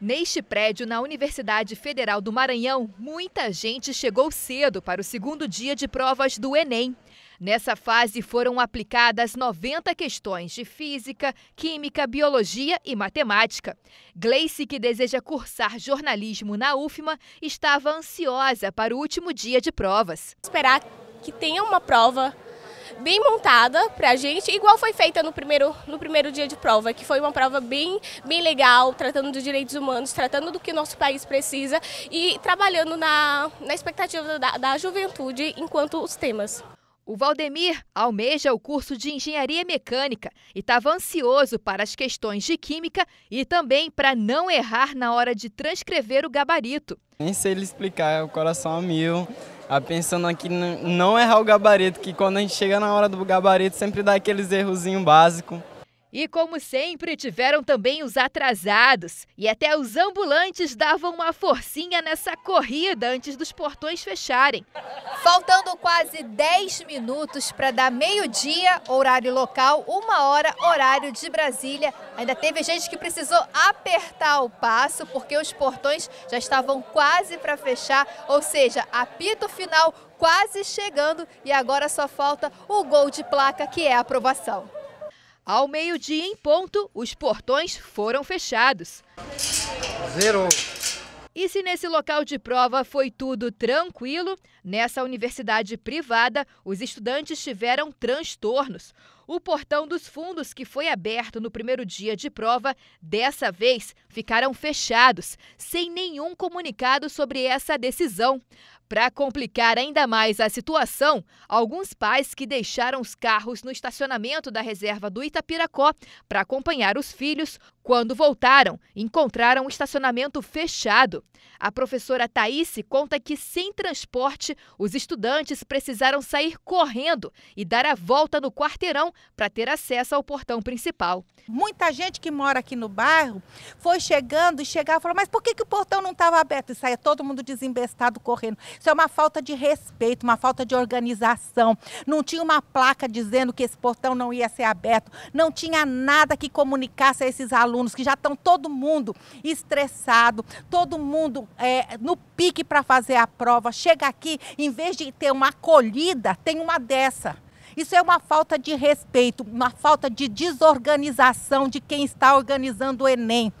Neste prédio, na Universidade Federal do Maranhão, muita gente chegou cedo para o segundo dia de provas do Enem. Nessa fase foram aplicadas 90 questões de física, química, biologia e matemática. Gleice, que deseja cursar jornalismo na UFMA, estava ansiosa para o último dia de provas. Esperar que tenha uma prova bem montada para a gente, igual foi feita no primeiro, no primeiro dia de prova, que foi uma prova bem, bem legal, tratando de direitos humanos, tratando do que o nosso país precisa e trabalhando na, na expectativa da, da juventude enquanto os temas. O Valdemir almeja o curso de engenharia mecânica e estava ansioso para as questões de química e também para não errar na hora de transcrever o gabarito. Nem sei lhe explicar, é o coração a é mil a tá pensando aqui não errar o gabarito, que quando a gente chega na hora do gabarito sempre dá aqueles errozinho básico. E como sempre, tiveram também os atrasados. E até os ambulantes davam uma forcinha nessa corrida antes dos portões fecharem. Faltando quase 10 minutos para dar meio-dia, horário local, uma hora, horário de Brasília. Ainda teve gente que precisou apertar o passo porque os portões já estavam quase para fechar ou seja, apito final quase chegando e agora só falta o gol de placa que é a aprovação. Ao meio-dia em ponto, os portões foram fechados. Zero. E se nesse local de prova foi tudo tranquilo, nessa universidade privada, os estudantes tiveram transtornos. O portão dos fundos, que foi aberto no primeiro dia de prova, dessa vez ficaram fechados, sem nenhum comunicado sobre essa decisão. Para complicar ainda mais a situação, alguns pais que deixaram os carros no estacionamento da reserva do Itapiracó para acompanhar os filhos, quando voltaram, encontraram o estacionamento fechado. A professora Thaís conta que, sem transporte, os estudantes precisaram sair correndo e dar a volta no quarteirão para ter acesso ao portão principal. Muita gente que mora aqui no bairro foi chegando e chegava e falou: Mas por que, que o portão não estava aberto? E saia todo mundo desembestado correndo. Isso é uma falta de respeito, uma falta de organização. Não tinha uma placa dizendo que esse portão não ia ser aberto, não tinha nada que comunicasse a esses alunos que já estão todo mundo estressado, todo mundo é, no pique para fazer a prova. Chega aqui, em vez de ter uma acolhida, tem uma dessa. Isso é uma falta de respeito, uma falta de desorganização de quem está organizando o Enem.